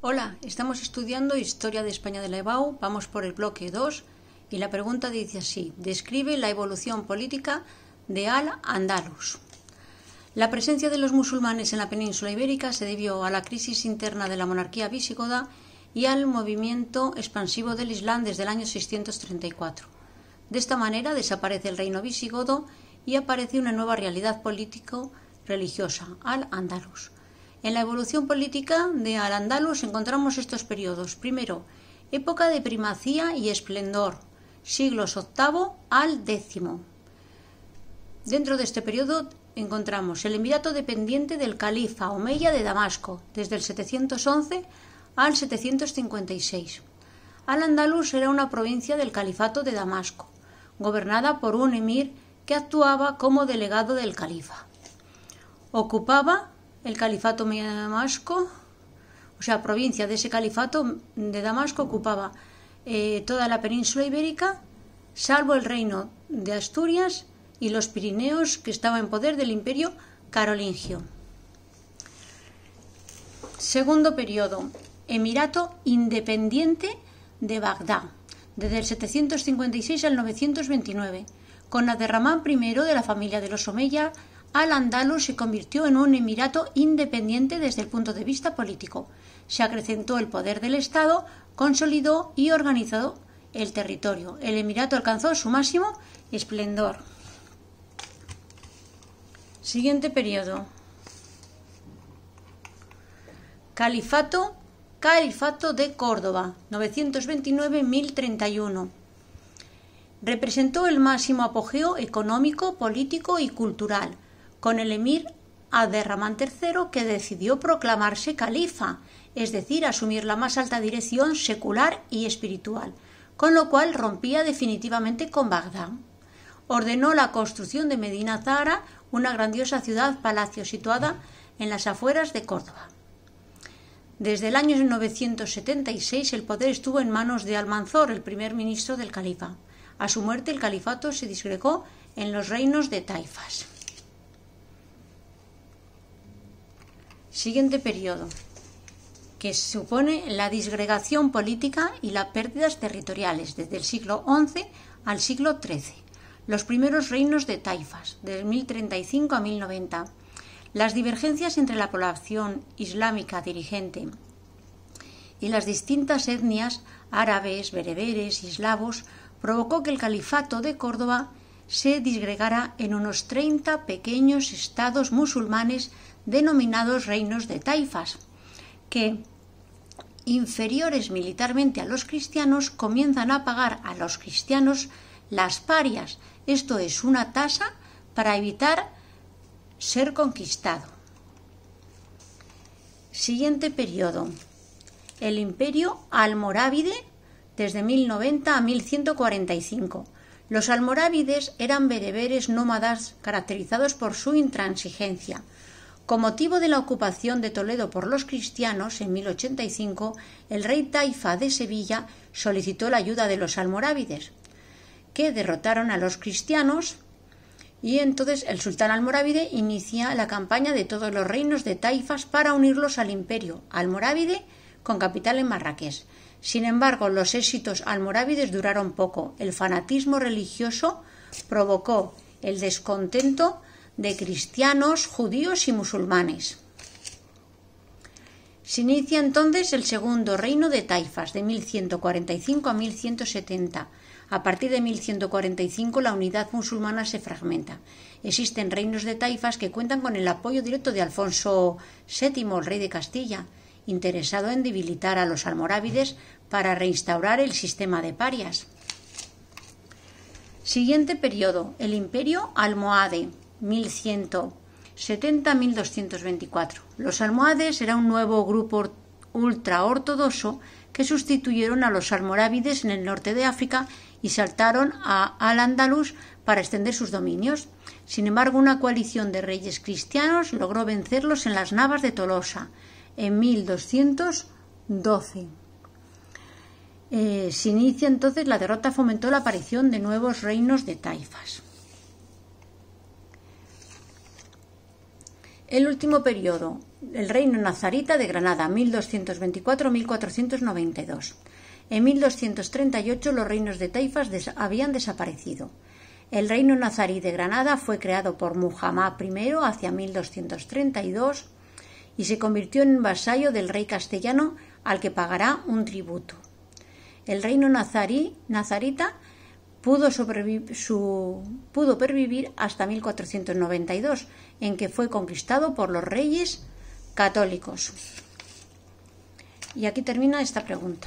Hola, estamos estudiando Historia de España de la EBAU, vamos por el bloque 2 y la pregunta dice así, describe la evolución política de Al-Andalus. La presencia de los musulmanes en la península ibérica se debió a la crisis interna de la monarquía visigoda y al movimiento expansivo del Islam desde el año 634. De esta manera desaparece el reino visigodo y aparece una nueva realidad político-religiosa, Al-Andalus en la evolución política de Al-Andalus encontramos estos periodos. Primero, época de primacía y esplendor, siglos VIII al X. Dentro de este periodo encontramos el Emirato dependiente del califa Omeya de Damasco, desde el 711 al 756. Al-Andalus era una provincia del califato de Damasco, gobernada por un emir que actuaba como delegado del califa. Ocupaba el califato de Damasco, o sea, provincia de ese califato de Damasco, ocupaba eh, toda la península ibérica, salvo el reino de Asturias y los Pirineos, que estaba en poder del imperio carolingio. Segundo periodo, Emirato Independiente de Bagdad, desde el 756 al 929, con Aderramán I de la familia de los Omeya, al-Andalus se convirtió en un emirato independiente desde el punto de vista político. Se acrecentó el poder del Estado, consolidó y organizó el territorio. El emirato alcanzó su máximo esplendor. Siguiente periodo. Califato, Califato de Córdoba, 929-1031. Representó el máximo apogeo económico, político y cultural con el emir Aderramán III que decidió proclamarse califa, es decir, asumir la más alta dirección secular y espiritual, con lo cual rompía definitivamente con Bagdad. Ordenó la construcción de Medina Zahara, una grandiosa ciudad-palacio situada en las afueras de Córdoba. Desde el año 976 el poder estuvo en manos de Almanzor, el primer ministro del califa. A su muerte el califato se disgregó en los reinos de Taifas. Siguiente periodo, que supone la disgregación política y las pérdidas territoriales desde el siglo XI al siglo XIII, los primeros reinos de taifas, del 1035 a 1090, las divergencias entre la población islámica dirigente y las distintas etnias árabes, bereberes y eslavos provocó que el califato de Córdoba se disgregara en unos 30 pequeños estados musulmanes denominados reinos de taifas, que, inferiores militarmente a los cristianos, comienzan a pagar a los cristianos las parias, esto es una tasa para evitar ser conquistado. Siguiente periodo. El imperio almorávide desde 1090 a 1145 los almorávides eran bereberes nómadas caracterizados por su intransigencia. Con motivo de la ocupación de Toledo por los cristianos en 1085, el rey Taifa de Sevilla solicitó la ayuda de los almorávides, que derrotaron a los cristianos y entonces el sultán almorávide inicia la campaña de todos los reinos de taifas para unirlos al imperio almorávide con capital en Marrakech. Sin embargo, los éxitos almorávides duraron poco. El fanatismo religioso provocó el descontento de cristianos, judíos y musulmanes. Se inicia entonces el segundo reino de Taifas, de 1145 a 1170. A partir de 1145 la unidad musulmana se fragmenta. Existen reinos de Taifas que cuentan con el apoyo directo de Alfonso VII, el rey de Castilla, interesado en debilitar a los almorávides para reinstaurar el sistema de parias. Siguiente periodo, el imperio almohade, 1170-1224. Los almohades era un nuevo grupo ultra ortodoxo que sustituyeron a los almorávides en el norte de África y saltaron a al Andalus para extender sus dominios. Sin embargo, una coalición de reyes cristianos logró vencerlos en las navas de Tolosa, en 1212. Eh, se inicia entonces la derrota fomentó la aparición de nuevos reinos de taifas. El último periodo, el reino nazarita de Granada, 1224-1492. En 1238 los reinos de taifas habían desaparecido. El reino nazarí de Granada fue creado por Muhammad I hacia 1232 y se convirtió en vasallo del rey castellano al que pagará un tributo. El reino nazarí, nazarita pudo, su, pudo pervivir hasta 1492, en que fue conquistado por los reyes católicos. Y aquí termina esta pregunta.